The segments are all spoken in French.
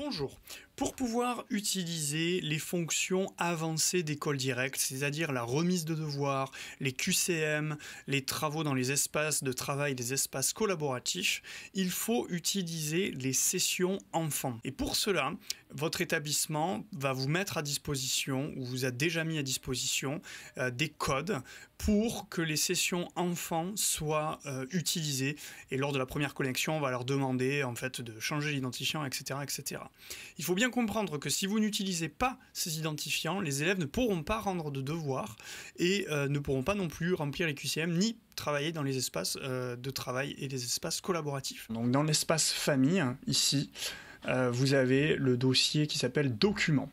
Bonjour. Pour pouvoir utiliser les fonctions avancées d'école directe, c'est-à-dire la remise de devoirs, les QCM, les travaux dans les espaces de travail, les espaces collaboratifs, il faut utiliser les sessions enfants. Et pour cela, votre établissement va vous mettre à disposition, ou vous a déjà mis à disposition, euh, des codes pour que les sessions enfants soient euh, utilisées. Et lors de la première connexion, on va leur demander en fait de changer l'identifiant, etc., etc. Il faut bien comprendre que si vous n'utilisez pas ces identifiants, les élèves ne pourront pas rendre de devoirs et euh, ne pourront pas non plus remplir les QCM ni travailler dans les espaces de travail et les espaces collaboratifs. Donc dans l'espace famille, ici, euh, vous avez le dossier qui s'appelle documents.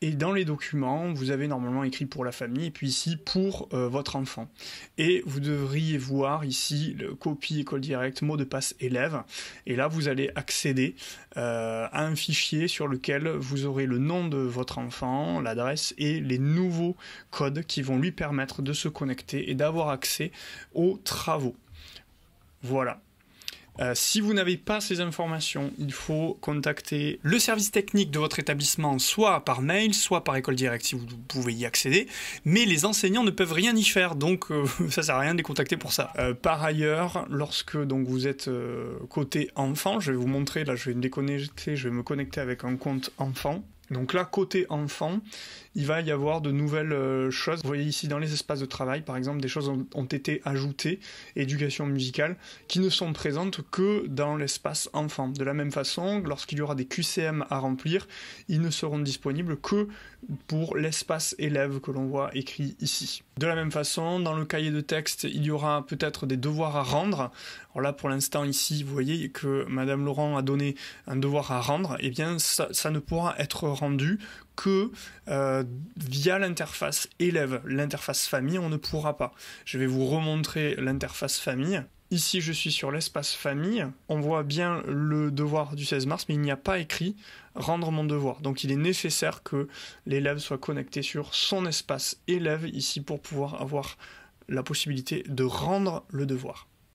Et dans les documents, vous avez normalement écrit pour la famille et puis ici pour euh, votre enfant. Et vous devriez voir ici le copie école directe, mot de passe élève. Et là, vous allez accéder euh, à un fichier sur lequel vous aurez le nom de votre enfant, l'adresse et les nouveaux codes qui vont lui permettre de se connecter et d'avoir accès aux travaux. Voilà. Euh, si vous n'avez pas ces informations, il faut contacter le service technique de votre établissement, soit par mail, soit par école directe si vous pouvez y accéder. Mais les enseignants ne peuvent rien y faire, donc ça euh, ça sert à rien de les contacter pour ça. Euh, par ailleurs, lorsque vous êtes côté enfant, je vais vous montrer, là je vais me déconnecter, je vais me connecter avec un compte enfant. Donc là, côté enfant, il va y avoir de nouvelles euh, choses. Vous voyez ici dans les espaces de travail, par exemple, des choses ont, été ajoutées, éducation musicale, qui ne sont présentes que dans l'espace enfant. De la même façon, lorsqu'il y aura des QCM à remplir, ils ne seront disponibles que pour l'espace élève que l'on voit écrit ici. De la même façon, dans le cahier de texte, il y aura peut-être des devoirs à rendre. Alors là, pour l'instant, ici, vous voyez que Madame Laurent a donné un devoir à rendre. Eh bien, ça, ça ne pourra être rendu que euh, via l'interface élève, l'interface famille, on ne pourra pas. Je vais vous remontrer l'interface famille. Ici, je suis sur l'espace famille. On voit bien le devoir du 16 mars, mais il n'y a pas écrit rendre mon devoir. Donc, il est nécessaire que l'élève soit connecté sur son espace élève ici pour pouvoir avoir la possibilité de rendre le devoir.